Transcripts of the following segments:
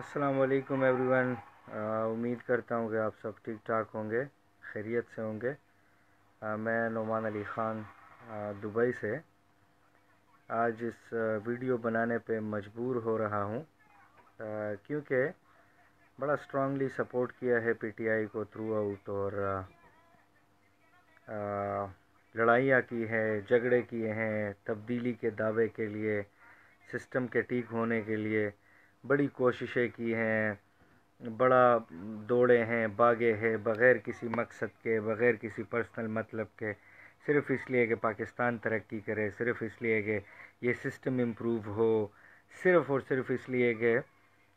असलकम every one उम्मीद करता हूँ कि आप सब ठीक ठाक होंगे खैरियत से होंगे आ, uh, मैं नुमान अली ख़ान uh, दुबई से आज इस uh, वीडियो बनाने पे मजबूर हो रहा हूँ क्योंकि बड़ा स्ट्रांगली सपोर्ट किया है पीटीआई को थ्रू आउट और लड़ाइयाँ की है झगड़े किए हैं तब्दीली के दावे के लिए सिस्टम के ठीक होने के लिए बड़ी कोशिशें की हैं बड़ा दौड़े हैं भागे हैं बग़ैर किसी मकसद के बग़ैर किसी पर्सनल मतलब के सिर्फ़ इसलिए कि पाकिस्तान तरक्की करे सिर्फ़ इसलिए कि ये सिस्टम इम्प्रूव हो सिर्फ़ और सिर्फ़ इसलिए कि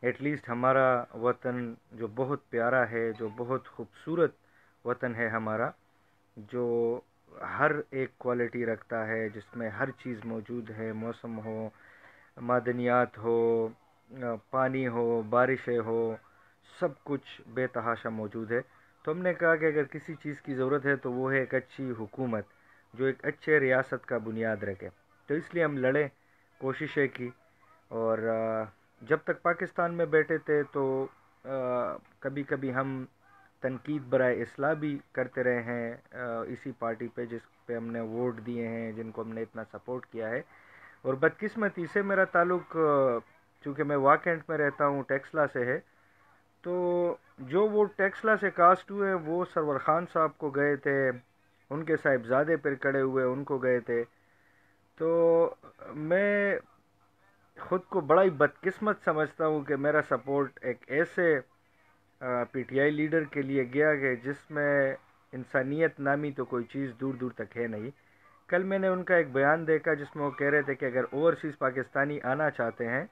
एटलीस्ट हमारा वतन जो बहुत प्यारा है जो बहुत खूबसूरत वतन है हमारा जो हर एक क्वालिटी रखता है जिसमें हर चीज़ मौजूद है मौसम हो मदनियात हो पानी हो बारिशें हो सब कुछ बेतहाशा मौजूद है तो हमने कहा कि अगर किसी चीज़ की ज़रूरत है तो वो है एक अच्छी हुकूमत जो एक अच्छे रियासत का बुनियाद रखे तो इसलिए हम लड़े कोशिशें की और जब तक पाकिस्तान में बैठे थे तो कभी कभी हम तनकीद बरए असलाह भी करते रहे हैं इसी पार्टी पे जिस पे हमने वोट दिए हैं जिनको हमने इतना सपोर्ट किया है और बदकिस्मती से मेरा ताल्लुक़ चूँकि मैं वाकेंट में रहता हूँ टेक्सला से है तो जो वो टेक्सला से कास्ट हुए वो सरवर ख़ान साहब को गए थे उनके साहिबजादे पर खड़े हुए उनको गए थे तो मैं ख़ुद को बड़ा ही बदकिस्मत समझता हूँ कि मेरा सपोर्ट एक ऐसे पीटीआई लीडर के लिए गया कि जिसमें इंसानियत नामी तो कोई चीज़ दूर दूर तक है नहीं कल मैंने उनका एक बयान देखा जिसमें वो कह रहे थे कि अगर ओवरसीज़ पाकिस्तानी आना चाहते हैं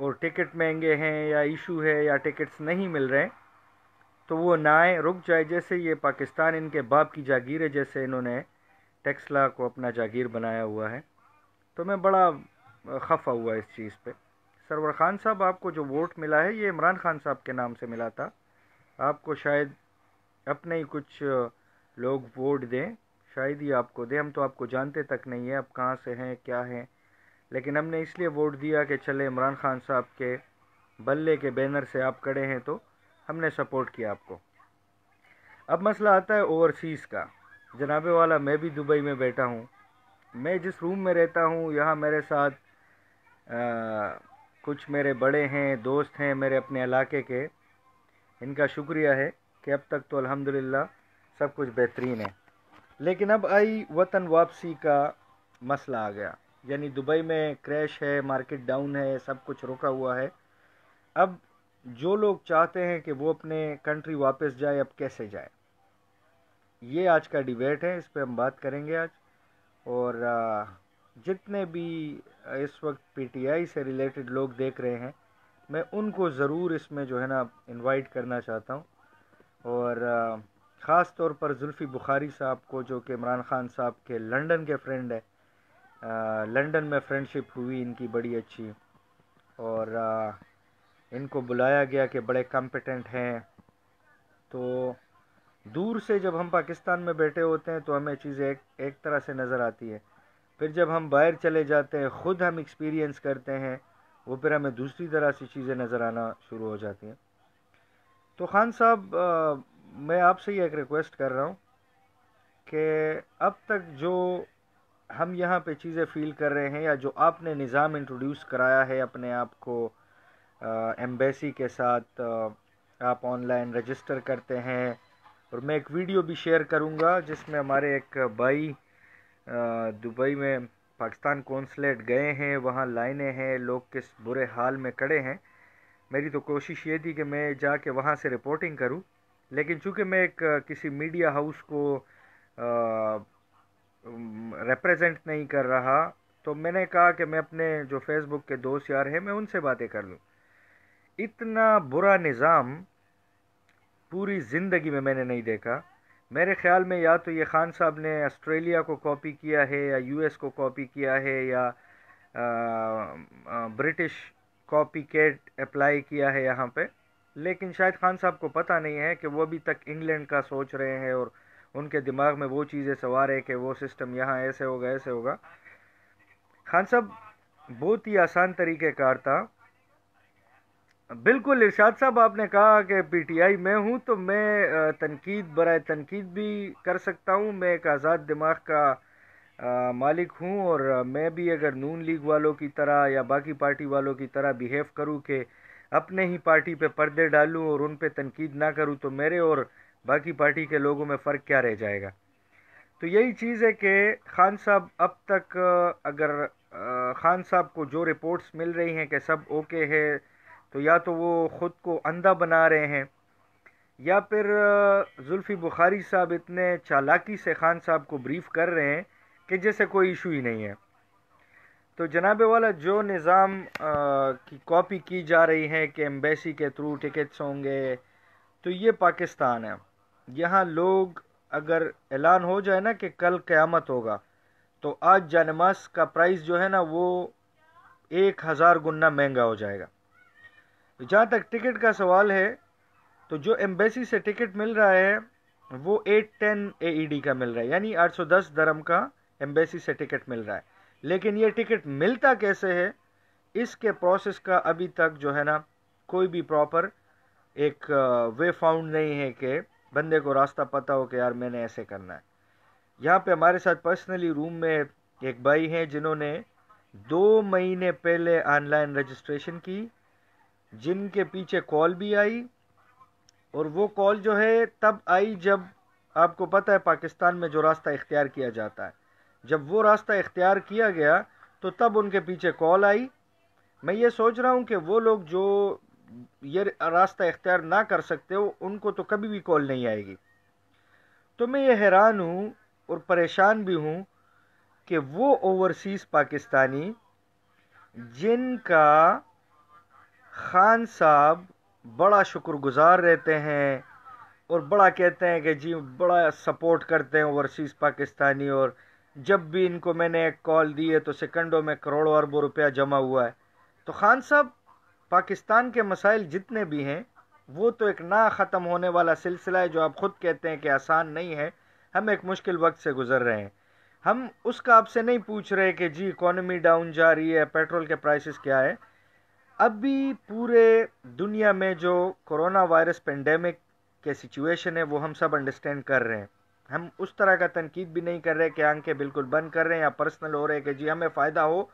और टिकट महंगे हैं या इशू है या टिकट्स नहीं मिल रहे तो वो ना आए रुक जाए जैसे ये पाकिस्तान इनके बाप की जागीर है जैसे इन्होंने टेक्सला को अपना जागीर बनाया हुआ है तो मैं बड़ा खफा हुआ इस चीज़ पे सरवर खान साहब आपको जो वोट मिला है ये इमरान खान साहब के नाम से मिला था आपको शायद अपने ही कुछ लोग वोट दें शायद ही आपको दें हम तो आपको जानते तक नहीं है आप कहाँ से हैं क्या हैं लेकिन हमने इसलिए वोट दिया कि चले इमरान खान साहब के बल्ले के बैनर से आप खड़े हैं तो हमने सपोर्ट किया आपको अब मसला आता है ओवरसीज़ का जनाबे वाला मैं भी दुबई में बैठा हूँ मैं जिस रूम में रहता हूँ यहाँ मेरे साथ आ, कुछ मेरे बड़े हैं दोस्त हैं मेरे अपने इलाके के इनका शुक्रिया है कि अब तक तो अल्हम्दुलिल्लाह सब कुछ बेहतरीन है लेकिन अब आई वतन वापसी का मसला आ गया यानी दुबई में क्रैश है मार्केट डाउन है सब कुछ रुका हुआ है अब जो लोग चाहते हैं कि वो अपने कंट्री वापस जाए अब कैसे जाए ये आज का डिबेट है इस पर हम बात करेंगे आज और जितने भी इस वक्त पीटीआई से रिलेटेड लोग देख रहे हैं मैं उनको ज़रूर इसमें जो है ना इनवाइट करना चाहता हूँ और ख़ास तौर पर जुल्फ़ी बुखारी साहब को जो कि इमरान ख़ान साहब के लंदन के फ्रेंड है लंदन में फ्रेंडशिप हुई इनकी बड़ी अच्छी और आ, इनको बुलाया गया कि बड़े कॉम्पिटेंट हैं तो दूर से जब हम पाकिस्तान में बैठे होते हैं तो हमें चीज़ें एक एक तरह से नज़र आती है फिर जब हम बाहर चले जाते हैं ख़ुद हम एक्सपीरियंस करते हैं वो फिर हमें दूसरी तरह से चीज़ें नज़र आना शुरू हो जाती हैं तो खान साहब मैं आपसे ही एक रिक्वेस्ट कर रहा हूँ कि अब तक जो हम यहाँ पे चीज़ें फील कर रहे हैं या जो आपने निज़ाम इंट्रोड्यूस कराया है अपने आप को एम्बेसी के साथ आ, आप ऑनलाइन रजिस्टर करते हैं और मैं एक वीडियो भी शेयर करूँगा जिसमें हमारे एक भाई दुबई में पाकिस्तान कौंसलेट गए हैं वहाँ लाइनें हैं लोग किस बुरे हाल में खड़े हैं मेरी तो कोशिश ये थी कि मैं जाके वहाँ से रिपोर्टिंग करूँ लेकिन चूँकि मैं एक किसी मीडिया हाउस को आ, रिप्रेजेंट नहीं कर रहा तो मैंने कहा कि मैं अपने जो फेसबुक के दोस्त यार हैं मैं उनसे बातें कर लूँ इतना बुरा निज़ाम पूरी ज़िंदगी में मैंने नहीं देखा मेरे ख्याल में या तो ये खान साहब ने ऑस्ट्रेलिया को कॉपी किया है या यूएस को कॉपी किया है या ब्रिटिश कॉपी केट अप्लाई किया है यहाँ पे लेकिन शायद खान साहब को पता नहीं है कि वो अभी तक इंग्लैंड का सोच रहे हैं और उनके दिमाग में वो चीज़ें सवार है कि वो सिस्टम यहाँ ऐसे होगा ऐसे होगा खान साहब बहुत ही आसान तरीक़ेकार था बिल्कुल इरशाद साहब आपने कहा कि पीटीआई मैं हूँ तो मैं तनकीद बरए तनकीद भी कर सकता हूँ मैं एक आज़ाद दिमाग का आ, मालिक हूँ और मैं भी अगर नून लीग वालों की तरह या बाकी पार्टी वालों की तरह बिहेव करूँ कि अपने ही पार्टी पे पर्दे डालूँ और उन पे तनकीद ना करूँ तो मेरे और बाकी पार्टी के लोगों में फ़र्क क्या रह जाएगा तो यही चीज़ है कि खान साहब अब तक अगर खान साहब को जो रिपोर्ट्स मिल रही हैं कि सब ओके है तो या तो वो ख़ुद को अंधा बना रहे हैं या फिर जुल्फ़ी बुखारी साहब इतने चालाकी से खान साहब को ब्रीफ कर रहे हैं कि जैसे कोई इशू ही नहीं है तो जनाब वाला जो निज़ाम की कॉपी की जा रही है कि एम्बेसी के थ्रू टिकट्स होंगे तो ये पाकिस्तान है यहाँ लोग अगर ऐलान हो जाए ना कि कल क़्यामत होगा तो आज जानमाज का प्राइस जो है ना वो एक हज़ार गुना महंगा हो जाएगा जहाँ तक टिकट का सवाल है तो जो एम्बेसी से टिकट मिल रहा है वो एट टेन ए e का मिल रहा है यानी आठ सौ दस धर्म का एम्बेसी से टिकट मिल रहा है लेकिन ये टिकट मिलता कैसे है इसके प्रोसेस का अभी तक जो है ना कोई भी प्रॉपर एक वे फाउंड नहीं है कि बंदे को रास्ता पता हो कि यार मैंने ऐसे करना है यहाँ पे हमारे साथ पर्सनली रूम में एक भाई हैं जिन्होंने दो महीने पहले ऑनलाइन रजिस्ट्रेशन की जिनके पीछे कॉल भी आई और वो कॉल जो है तब आई जब आपको पता है पाकिस्तान में जो रास्ता इख्तियार किया जाता है जब वो रास्ता इख्तियार किया गया तो तब उनके पीछे कॉल आई मैं ये सोच रहा हूँ कि वो लोग जो ये रास्ता इख्तियार ना कर सकते हो उनको तो कभी भी कॉल नहीं आएगी तो मैं ये हैरान हूँ और परेशान भी हूँ कि वो ओवरसीज़ पाकिस्तानी जिनका खान साहब बड़ा शुक्रगुजार रहते हैं और बड़ा कहते हैं कि जी बड़ा सपोर्ट करते हैं ओवरसीज़ पाकिस्तानी और जब भी इनको मैंने एक कॉल दी है तो सेकंडों में करोड़ों अरबों रुपया जमा हुआ है तो खान साहब पाकिस्तान के मसाइल जितने भी हैं वो तो एक ना ख़त्म होने वाला सिलसिला है जो आप ख़ुद कहते हैं कि आसान नहीं है हम एक मुश्किल वक्त से गुज़र रहे हैं हम उसका आपसे नहीं पूछ रहे कि जी इकोनॉमी डाउन जा रही है पेट्रोल के प्राइसेस क्या है अभी पूरे दुनिया में जो कोरोना वायरस पेंडेमिक के सिचुएशन है वो हम सब अंडरस्टैंड कर रहे हैं हम उस तरह का तनकीद भी नहीं कर रहे कि आंखें बिल्कुल बंद कर रहे हैं या पर्सनल हो रहे हैं कि जी हमें फ़ायदा हो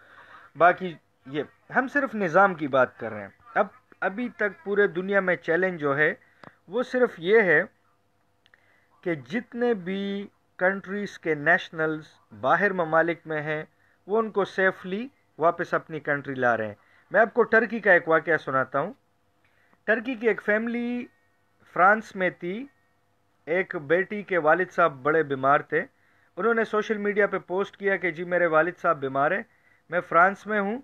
बाकी ये हम सिर्फ निज़ाम की बात कर रहे हैं अब अभी तक पूरे दुनिया में चैलेंज जो है वो सिर्फ ये है कि जितने भी कंट्रीज़ के नेशनल्स बाहर ममालिक में हैं वो उनको सेफली वापस अपनी कंट्री ला रहे हैं मैं आपको टर्की का एक वाक़ सुनाता हूँ टर्की की एक फैमिली फ्रांस में थी एक बेटी के वालिद साहब बड़े बीमार थे उन्होंने सोशल मीडिया पे पोस्ट किया कि जी मेरे वालिद साहब बीमार हैं मैं फ़्रांस में हूँ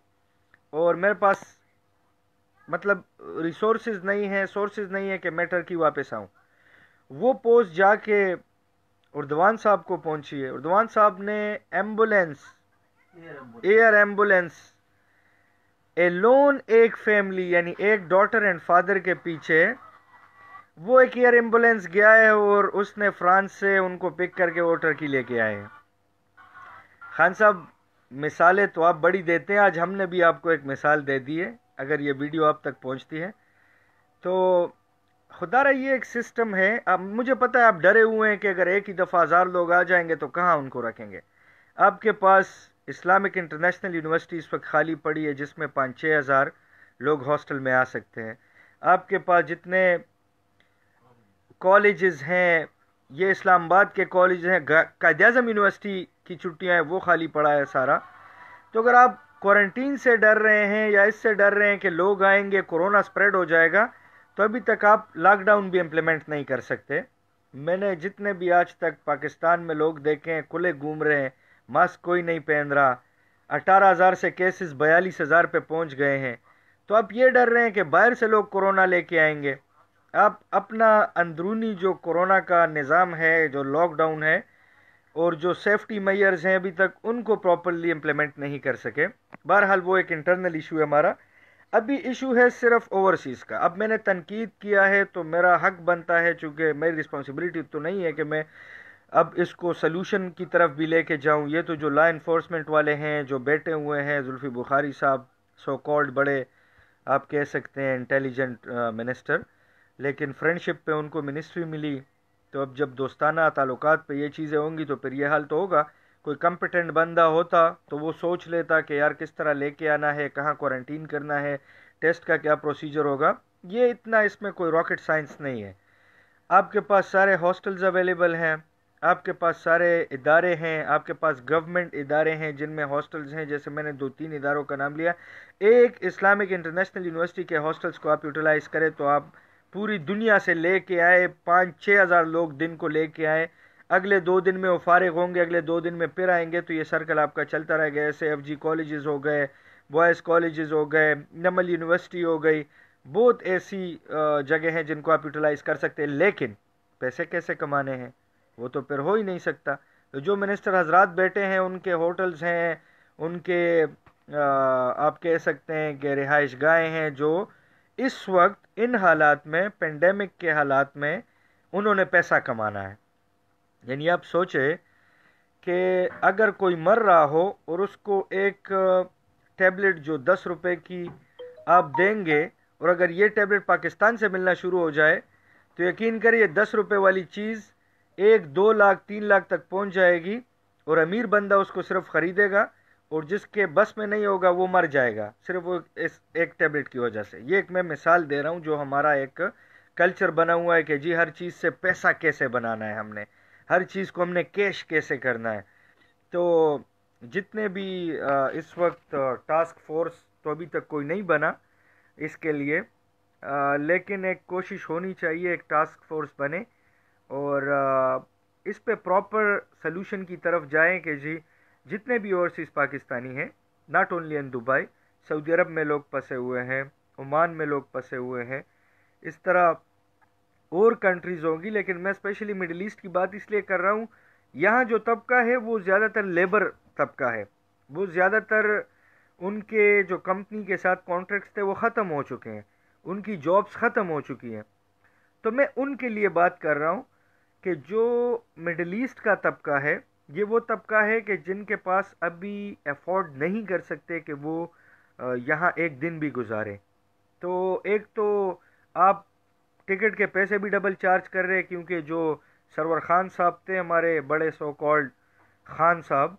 और मेरे पास मतलब रिसोर्सेज नहीं है सोर्सेज नहीं है कि मैं टर्की वापस आऊँ वो पोस्ट जाके उर्दवान साहब को पहुंची है उर्दवान साहब ने ambulance air ambulance a lone एक फैमिली यानी एक डॉटर एंड फादर के पीछे वो एक एयर एम्बुलेंस गया है और उसने फ्रांस से उनको पिक करके वो टर्की लेके आए हैं खान साहब मिसालें तो आप बड़ी देते हैं आज हमने भी आपको एक मिसाल दे दी है अगर ये वीडियो आप तक पहुंचती है तो खुदा रहा ये एक सिस्टम है अब मुझे पता है आप डरे हुए हैं कि अगर एक ही दफ़ा हज़ार लोग आ जाएंगे तो कहाँ उनको रखेंगे आपके पास इस्लामिक इंटरनेशनल यूनिवर्सिटी इस वक्त खाली पड़ी है जिसमें पाँच छः हज़ार लोग हॉस्टल में आ सकते हैं आपके पास जितने कॉलेजेस हैं ये इस्लामाबाद के कॉलेज हैं कायद अजम यूनिवर्सिटी की छुट्टियाँ हैं वो खाली पड़ा है सारा तो अगर आप क्वारंटीन से डर रहे हैं या इससे डर रहे हैं कि लोग आएंगे कोरोना स्प्रेड हो जाएगा तो अभी तक आप लॉकडाउन भी इम्प्लीमेंट नहीं कर सकते मैंने जितने भी आज तक पाकिस्तान में लोग देखे हैं खुले घूम रहे हैं मास्क कोई नहीं पहन रहा अठारह हज़ार से केसेस बयालीस हज़ार पर पहुँच गए हैं तो आप ये डर रहे हैं कि बाहर से लोग कोरोना लेके आएंगे आप अपना अंदरूनी जो कोरोना का निज़ाम है जो लॉकडाउन है और जो सेफ्टी मैयर्स हैं अभी तक उनको प्रॉपरली इम्प्लीमेंट नहीं कर सके बहरहाल वो एक इंटरनल इशू है हमारा अभी इशू है सिर्फ ओवरसीज़ का अब मैंने तनकीद किया है तो मेरा हक बनता है चूँकि मेरी रिस्पॉन्सिबिलिटी तो नहीं है कि मैं अब इसको सलूशन की तरफ भी लेके जाऊं ये तो जो लॉ इन्फोर्समेंट वाले हैं जो बैठे हुए हैं जुल्फ़ी बुखारी साहब सो कॉल्ड बड़े आप कह सकते हैं इंटेलिजेंट मिनिस्टर लेकिन फ्रेंडशिप पे उनको मिनिस्ट्री मिली तो अब जब दोस्ताना ताल्लुक पर ये चीज़ें होंगी तो फिर यह हाल तो होगा कोई कम्पिटेंट बंदा होता तो वो सोच लेता कि यार किस तरह लेके आना है कहाँ क्वारंटीन करना है टेस्ट का क्या प्रोसीजर होगा ये इतना इसमें कोई रॉकेट साइंस नहीं है आपके पास सारे हॉस्टल्स अवेलेबल हैं आपके पास सारे इदारे हैं आपके पास गवर्नमेंट इदारे हैं जिनमें हॉस्टल्स हैं जैसे मैंने दो तीन इदारों का नाम लिया एक इस्लामिक इंटरनेशनल यूनिवर्सिटी के हॉस्टल्स को आप यूटिलाइज़ करें तो आप पूरी दुनिया से लेके आए पाँच छः हज़ार लोग दिन को लेके आए अगले दो दिन में वो फारग होंगे अगले दो दिन में फिर आएंगे तो ये सर्कल आपका चलता रहेगा ऐसे एफ जी कॉलेज हो गए बॉयज़ कॉलेजेस हो गए नमल यूनिवर्सिटी हो गई बहुत ऐसी जगह हैं जिनको आप यूटिलाइज़ कर सकते हैं लेकिन पैसे कैसे कमाने हैं वो तो फिर हो ही नहीं सकता तो जो मिनिस्टर हजरात बैठे हैं उनके होटल्स हैं उनके आ, आप कह सकते हैं कि रिहाइश गाहें हैं जो इस वक्त इन हालात में पेंडेमिक के हालात में उन्होंने पैसा कमाना है यानी आप सोचें कि अगर कोई मर रहा हो और उसको एक टैबलेट जो दस रुपए की आप देंगे और अगर ये टैबलेट पाकिस्तान से मिलना शुरू हो जाए तो यकीन करिए दस रुपए वाली चीज़ एक दो लाख तीन लाख तक पहुंच जाएगी और अमीर बंदा उसको सिर्फ ख़रीदेगा और जिसके बस में नहीं होगा वो मर जाएगा सिर्फ वो इस एक टैबलेट की वजह से ये एक मैं मिसाल दे रहा हूँ जो हमारा एक कल्चर बना हुआ है कि जी हर चीज़ से पैसा कैसे बनाना है हमने हर चीज़ को हमने कैश कैसे करना है तो जितने भी इस वक्त टास्क फोर्स तो अभी तक कोई नहीं बना इसके लिए लेकिन एक कोशिश होनी चाहिए एक टास्क फोर्स बने और इस पे प्रॉपर सलूशन की तरफ जाएं कि जी जितने भी ओवरसीज़ पाकिस्तानी हैं not only in Dubai Saudi Arabia में लोग फंसे हुए हैं ओमान में लोग फंसे हुए हैं इस तरह और कंट्रीज़ होंगी लेकिन मैं स्पेशली मिडिल ईस्ट की बात इसलिए कर रहा हूँ यहाँ जो तबका है वो ज़्यादातर लेबर तबका है वो ज़्यादातर उनके जो कंपनी के साथ कॉन्ट्रैक्ट्स थे वो ख़त्म हो चुके हैं उनकी जॉब्स ख़त्म हो चुकी हैं तो मैं उनके लिए बात कर रहा हूँ कि जो मिडल ईस्ट का तबका है ये वो तबका है कि जिनके पास अभी अफोर्ड नहीं कर सकते कि वो यहाँ एक दिन भी गुजारें तो एक तो आप टिकट के पैसे भी डबल चार्ज कर रहे हैं क्योंकि जो सरवर खान साहब थे हमारे बड़े सो कॉल्ड खान साहब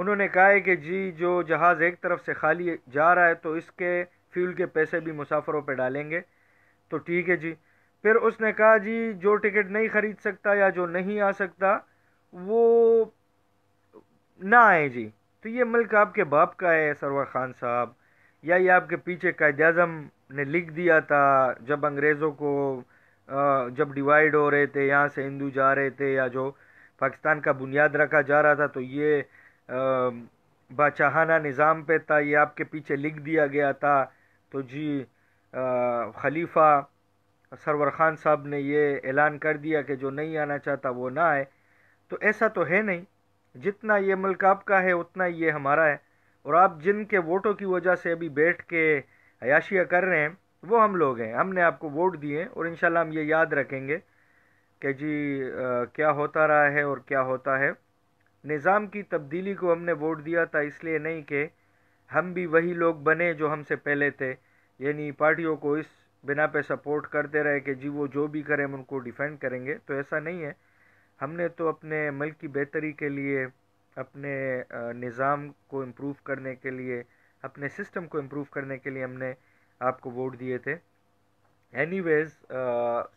उन्होंने कहा है कि जी जो जहाज़ एक तरफ से खाली जा रहा है तो इसके फ्यूल के पैसे भी मुसाफरों पर डालेंगे तो ठीक है जी फिर उसने कहा जी जो टिकट नहीं ख़रीद सकता या जो नहीं आ सकता वो ना आए जी तो ये मुल्क आपके बाप का है सरवर खान साहब या ये आपके पीछे कायद अजम ने लिख दिया था जब अंग्रेज़ों को जब डिवाइड हो रहे थे यहाँ से हिंदू जा रहे थे या जो पाकिस्तान का बुनियाद रखा जा रहा था तो ये बाचाहाना निज़ाम पे था ये आपके पीछे लिख दिया गया था तो जी खलीफा सरवर खान साहब ने ये ऐलान कर दिया कि जो नहीं आना चाहता वो ना आए तो ऐसा तो है नहीं जितना ये मुल्क आपका है उतना ये हमारा है और आप जिनके वोटों की वजह से अभी बैठ के अयाशियाँ कर रहे हैं वो हम लोग हैं हमने आपको वोट दिए और इन हम ये याद रखेंगे कि जी आ, क्या होता रहा है और क्या होता है निज़ाम की तब्दीली को हमने वोट दिया था इसलिए नहीं कि हम भी वही लोग बने जो हमसे पहले थे यानी पार्टियों को इस बिना पे सपोर्ट करते रहे कि जी वो जो भी करें हम उनको डिफेंड करेंगे तो ऐसा नहीं है हमने तो अपने मल्क की बेहतरी के लिए अपने निज़ाम को इम्प्रूव करने के लिए अपने सिस्टम को इम्प्रूव करने के लिए हमने आपको वोट दिए थे एनीवेज़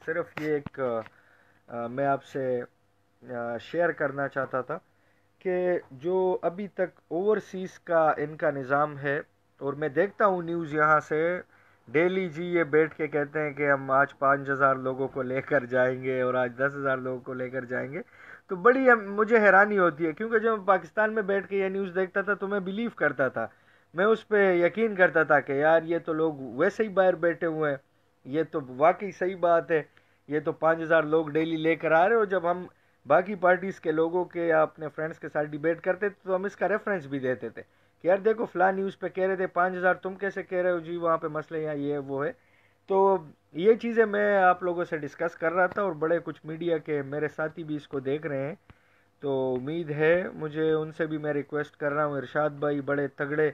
सिर्फ ये एक आ, मैं आपसे शेयर करना चाहता था कि जो अभी तक ओवरसीज़ का इनका निज़ाम है और मैं देखता हूँ न्यूज़ यहाँ से डेली जी ये बैठ के कहते हैं कि हम आज पाँच हज़ार लोगों को लेकर जाएंगे और आज दस हज़ार लोगों को लेकर जाएंगे तो बड़ी मुझे हैरानी होती है क्योंकि जब पाकिस्तान में बैठ के ये न्यूज़ देखता था तो मैं बिलीव करता था मैं उस पर यकीन करता था कि यार ये तो लोग वैसे ही बाहर बैठे हुए हैं ये तो वाकई सही बात है ये तो पाँच हज़ार लोग डेली लेकर आ रहे हो जब हम बाकी पार्टीज़ के लोगों के या अपने फ्रेंड्स के साथ डिबेट करते तो हम इसका रेफरेंस भी देते थे कि यार देखो फ़्ला न्यूज़ पे कह रहे थे पाँच हज़ार तुम कैसे कह रहे हो जी वहाँ पे मसले यहाँ ये वो है तो ये चीज़ें मैं आप लोगों से डिस्कस कर रहा था और बड़े कुछ मीडिया के मेरे साथी भी इसको देख रहे हैं तो उम्मीद है मुझे उनसे भी मैं रिक्वेस्ट कर रहा हूँ इरशाद भाई बड़े तगड़े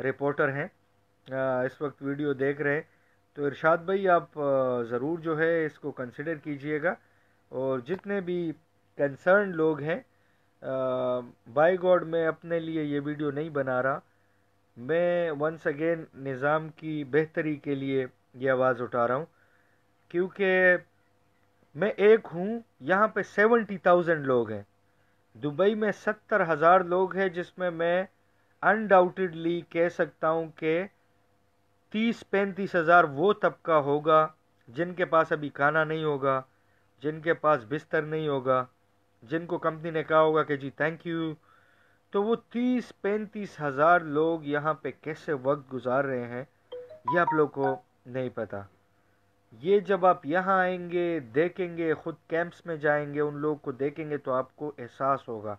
रिपोर्टर हैं इस वक्त वीडियो देख रहे हैं तो इरशाद भाई आप ज़रूर जो है इसको कंसिडर कीजिएगा और जितने भी कंसर्न लोग हैं बाय गॉड मैं अपने लिए ये वीडियो नहीं बना रहा मैं वंस अगेन निज़ाम की बेहतरी के लिए ये आवाज़ उठा रहा हूँ क्योंकि मैं एक हूँ यहाँ पे सेवेंटी थाउजेंड लोग हैं दुबई में सत्तर हज़ार लोग हैं जिसमें मैं अनडाउटेडली कह सकता हूँ कि तीस पैंतीस हज़ार वो तबका होगा जिनके पास अभी खाना नहीं होगा जिनके पास बिस्तर नहीं होगा जिनको कंपनी ने कहा होगा कि जी थैंक यू तो वो तीस पैंतीस हज़ार लोग यहाँ पे कैसे वक्त गुजार रहे हैं ये आप लोग को नहीं पता ये जब आप यहाँ आएंगे देखेंगे ख़ुद कैंप्स में जाएंगे उन लोग को देखेंगे तो आपको एहसास होगा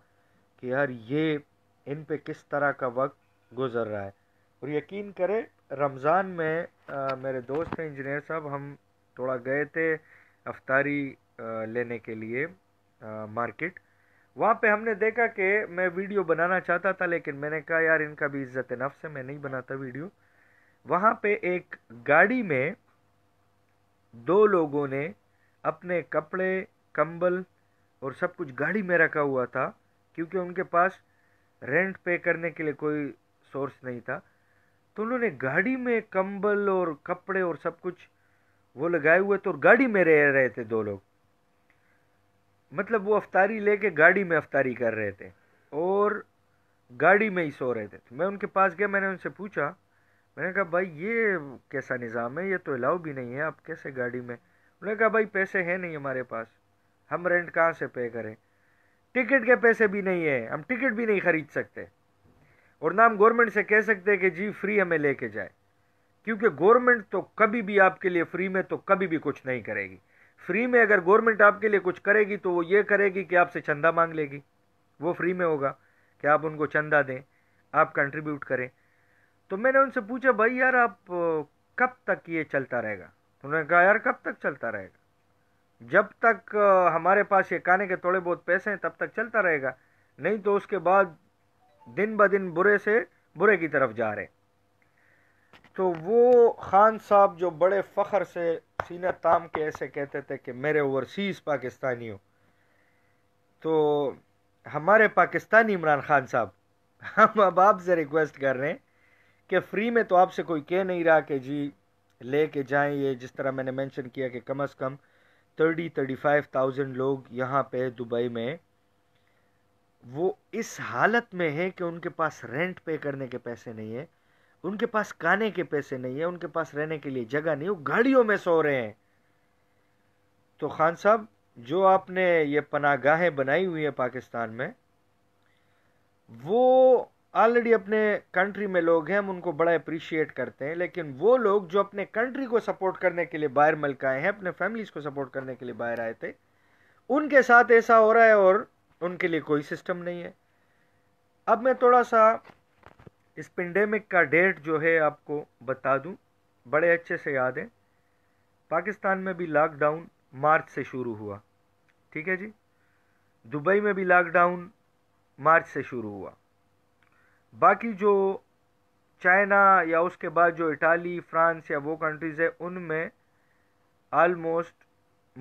कि यार ये इन पे किस तरह का वक्त गुजर रहा है और यकीन करें रमज़ान में आ, मेरे दोस्त हैं इंजीनियर साहब हम थोड़ा गए थे अफ्तारी आ, लेने के लिए मार्केट वहाँ पे हमने देखा कि मैं वीडियो बनाना चाहता था लेकिन मैंने कहा यार इनका भी इज्जत नफ्स है मैं नहीं बनाता वीडियो वहाँ पे एक गाड़ी में दो लोगों ने अपने कपड़े कंबल और सब कुछ गाड़ी में रखा हुआ था क्योंकि उनके पास रेंट पे करने के लिए कोई सोर्स नहीं था तो उन्होंने गाड़ी में कंबल और कपड़े और सब कुछ वो लगाए हुए थे और गाड़ी में रह रहे थे दो लोग मतलब वो अफ्तारी लेके गाड़ी में अफ्तारी कर रहे थे और गाड़ी में ही सो रहे थे तो मैं उनके पास गया मैंने उनसे पूछा मैंने कहा भाई ये कैसा निज़ाम है ये तो अलाउ भी नहीं है आप कैसे गाड़ी में उन्होंने कहा भाई पैसे हैं नहीं हमारे पास हम रेंट कहाँ से पे करें टिकट के पैसे भी नहीं है हम टिकट भी नहीं ख़रीद सकते और ना हम गवर्नमेंट से कह सकते कि जी फ्री हमें लेके जाए क्योंकि गवर्नमेंट तो कभी भी आपके लिए फ्री में तो कभी भी कुछ नहीं करेगी फ्री में अगर गवर्नमेंट आपके लिए कुछ करेगी तो वो ये करेगी कि आपसे चंदा मांग लेगी वो फ्री में होगा कि आप उनको चंदा दें आप कंट्रीब्यूट करें तो मैंने उनसे पूछा भाई यार आप कब तक ये चलता रहेगा तो उन्होंने कहा यार कब तक चलता रहेगा जब तक हमारे पास ये काने के थोड़े बहुत पैसे हैं तब तक चलता रहेगा नहीं तो उसके बाद दिन ब दिन बुरे से बुरे की तरफ जा रहे तो वो खान साहब जो बड़े फ़ख्र से सीना ताम के ऐसे कहते थे कि मेरे ओवरसीज़ पाकिस्तानी हो तो हमारे पाकिस्तानी इमरान खान साहब हम अब आपसे रिक्वेस्ट कर रहे हैं कि फ्री में तो आपसे कोई कह नहीं रहा कि जी ले के जाएँ ये जिस तरह मैंने मेंशन किया कि कम अज़ कम थर्टी थर्टी फाइव थाउजेंड लोग यहाँ पे दुबई में वो इस हालत में है कि उनके पास रेंट पे करने के पैसे नहीं है उनके पास खाने के पैसे नहीं है उनके पास रहने के लिए जगह नहीं वो गाड़ियों में सो रहे हैं तो खान साहब जो आपने ये पनागाहें बनाई हुई है पाकिस्तान में वो ऑलरेडी अपने कंट्री में लोग हैं हम उनको बड़ा अप्रिशिएट करते हैं लेकिन वो लोग जो अपने कंट्री को सपोर्ट करने के लिए बाहर मल्क आए हैं अपने फैमिलीज़ को सपोर्ट करने के लिए बाहर आए थे उनके साथ ऐसा हो रहा है और उनके लिए कोई सिस्टम नहीं है अब मैं थोड़ा सा इस पेंडेमिक का डेट जो है आपको बता दूं बड़े अच्छे से याद है पाकिस्तान में भी लॉकडाउन मार्च से शुरू हुआ ठीक है जी दुबई में भी लॉकडाउन मार्च से शुरू हुआ बाकी जो चाइना या उसके बाद जो इटाली फ्रांस या वो कंट्रीज़ है उनमें आलमोस्ट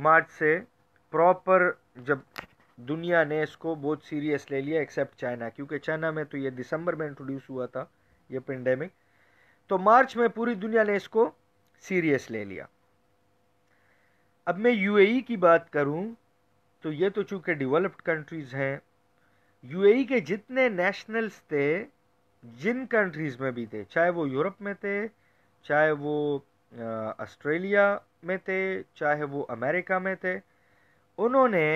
मार्च से प्रॉपर जब दुनिया ने इसको बहुत सीरियस ले लिया एक्सेप्ट चाइना क्योंकि चाइना में तो ये दिसंबर में इंट्रोड्यूस हुआ था ये पेंडेमिक तो मार्च में पूरी दुनिया ने इसको सीरियस ले लिया अब मैं यूएई e की बात करूं तो ये तो चूँकि डेवलप्ड कंट्रीज़ हैं यूएई e के जितने नेशनल्स थे जिन कंट्रीज़ में भी थे चाहे वो यूरोप में थे चाहे वो ऑस्ट्रेलिया में थे चाहे वो अमेरिका में थे उन्होंने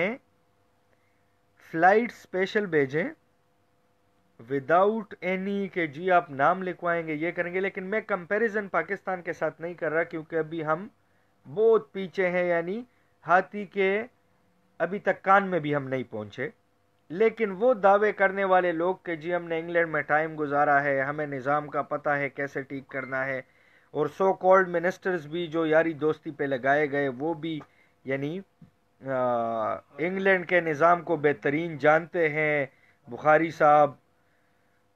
फ्लाइट स्पेशल भेजें विदाउट एनी के जी आप नाम लिखवाएंगे ये करेंगे लेकिन मैं कंपैरिजन पाकिस्तान के साथ नहीं कर रहा क्योंकि अभी हम बहुत पीछे हैं यानी हाथी के अभी तक कान में भी हम नहीं पहुंचे लेकिन वो दावे करने वाले लोग के जी हमने इंग्लैंड में टाइम गुजारा है हमें निज़ाम का पता है कैसे ठीक करना है और सो कॉल्ड मिनिस्टर्स भी जो यारी दोस्ती पे लगाए गए वो भी यानी इंग्लैंड के निज़ाम को बेहतरीन जानते हैं बुखारी साहब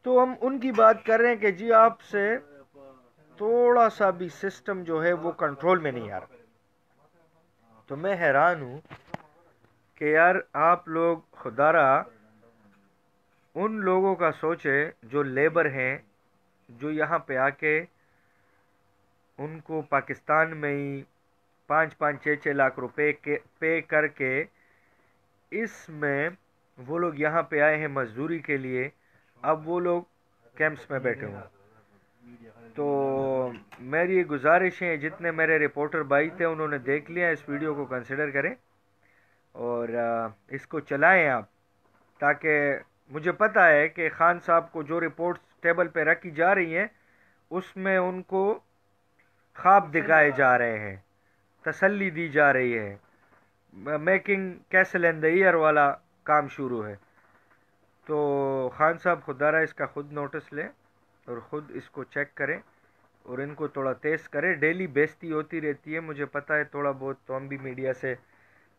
तो हम उनकी बात कर रहे हैं कि जी आपसे थोड़ा सा भी सिस्टम जो है वो कंट्रोल में नहीं आ रहा तो मैं हैरान हूँ कि यार आप लोग खुदारा उन लोगों का सोचे जो लेबर हैं जो यहाँ पे आके उनको पाकिस्तान में ही पाँच पाँच छः छः लाख रुपए के पे करके इसमें वो लोग यहाँ पे आए हैं मजदूरी के लिए अब वो लोग कैंप्स में बैठे हों तो मेरी ये गुजारिश है जितने मेरे रिपोर्टर भाई थे उन्होंने देख लिया इस वीडियो को कंसिडर करें और इसको चलाएं आप ताकि मुझे पता है कि खान साहब को जो रिपोर्ट्स टेबल पे रखी जा रही हैं उसमें उनको ख्वाब दिखाए जा रहे हैं तसल्ली दी जा रही है making castle and the year वाला काम शुरू है तो खान साहब खुदारा इसका ख़ुद नोटिस लें और ख़ुद इसको चेक करें और इनको थोड़ा तेज़ करें डेली बेस्ती होती रहती है मुझे पता है थोड़ा बहुत तो हम भी मीडिया से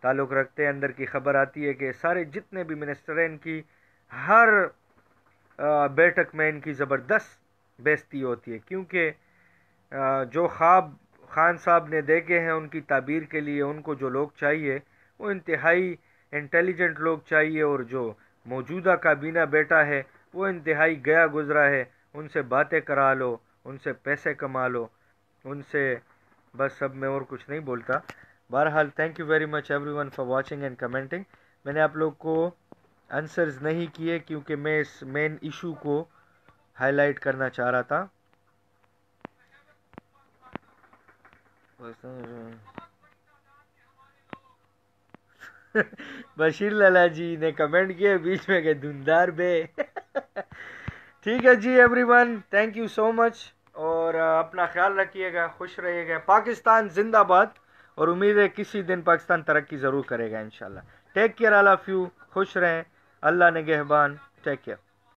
ताल्लुक़ रखते हैं अंदर की खबर आती है कि सारे जितने भी मिनिस्टर हैं इनकी हर बैठक में इनकी ज़बरदस्त बेस्ती होती है क्योंकि जो ख्वाब खान साहब ने देखे हैं उनकी ताबीर के लिए उनको जो लोग चाहिए वो इंतहाई इंटेलिजेंट लोग चाहिए और जो मौजूदा काबीना बेटा है वो इंतहाई गया गुजरा है उनसे बातें करा लो उनसे पैसे कमा लो उनसे बस सब मैं और कुछ नहीं बोलता बहरहाल thank you very much everyone for watching and commenting मैंने आप लोग को आंसर्स नहीं किए क्योंकि मैं इस मेन इशू को हाईलाइट करना चाह रहा था बशीर लाला जी ने कमेंट किए बीच में गए धुंधार बे ठीक है जी everyone thank you so much और अपना ख्याल रखिएगा खुश रहिएगा पाकिस्तान जिंदाबाद और उम्मीद है किसी दिन पाकिस्तान तरक्की ज़रूर करेगा इन take care all of you खुश रहें अल्लाह ने गहबान टेक केयर